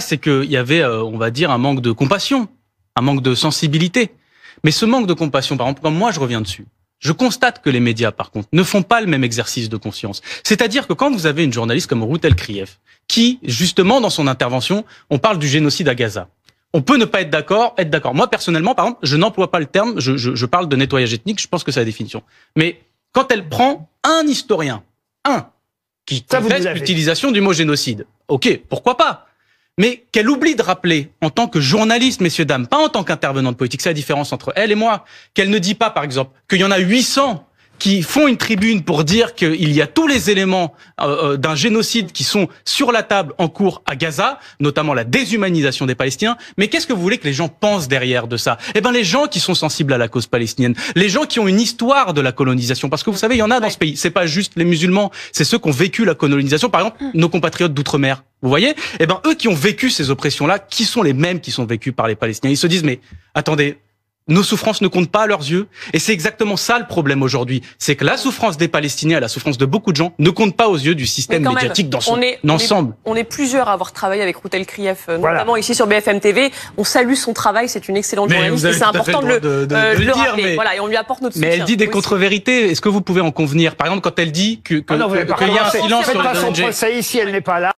c'est qu'il y avait, euh, on va dire, un manque de compassion, un manque de sensibilité. Mais ce manque de compassion, par exemple, moi je reviens dessus, je constate que les médias, par contre, ne font pas le même exercice de conscience. C'est-à-dire que quand vous avez une journaliste comme Ruth Krieff, qui, justement, dans son intervention, on parle du génocide à Gaza. On peut ne pas être d'accord, être d'accord. Moi, personnellement, par exemple, je n'emploie pas le terme, je, je, je, parle de nettoyage ethnique, je pense que c'est la définition. Mais quand elle prend un historien, un, qui conteste l'utilisation du mot génocide, ok, pourquoi pas mais qu'elle oublie de rappeler en tant que journaliste, messieurs, dames, pas en tant qu'intervenante politique, c'est la différence entre elle et moi, qu'elle ne dit pas, par exemple, qu'il y en a 800 qui font une tribune pour dire qu'il y a tous les éléments euh, euh, d'un génocide qui sont sur la table en cours à Gaza, notamment la déshumanisation des Palestiniens. Mais qu'est-ce que vous voulez que les gens pensent derrière de ça Eh ben, les gens qui sont sensibles à la cause palestinienne, les gens qui ont une histoire de la colonisation, parce que vous savez, il y en a dans ce pays. C'est pas juste les musulmans, c'est ceux qui ont vécu la colonisation. Par exemple, hum. nos compatriotes d'outre-mer. Vous voyez Eh ben, eux qui ont vécu ces oppressions-là, qui sont les mêmes qui sont vécus par les Palestiniens. Ils se disent mais attendez, nos souffrances ne comptent pas à leurs yeux. Et c'est exactement ça le problème aujourd'hui. C'est que la souffrance des Palestiniens, la souffrance de beaucoup de gens, ne compte pas aux yeux du système médiatique dans son ensemble. On est, plusieurs à avoir travaillé avec Routel Krief, euh, notamment ici sur BFM TV. On salue son travail, c'est une excellente journaliste c'est important de le, euh, dire, Mais, voilà, et on lui apporte notre soutien. Mais elle dit des contre-vérités. Est-ce que vous pouvez en convenir Par exemple, quand elle dit ah qu'il que, y a un silence sur le procès ici, elle n'est pas là.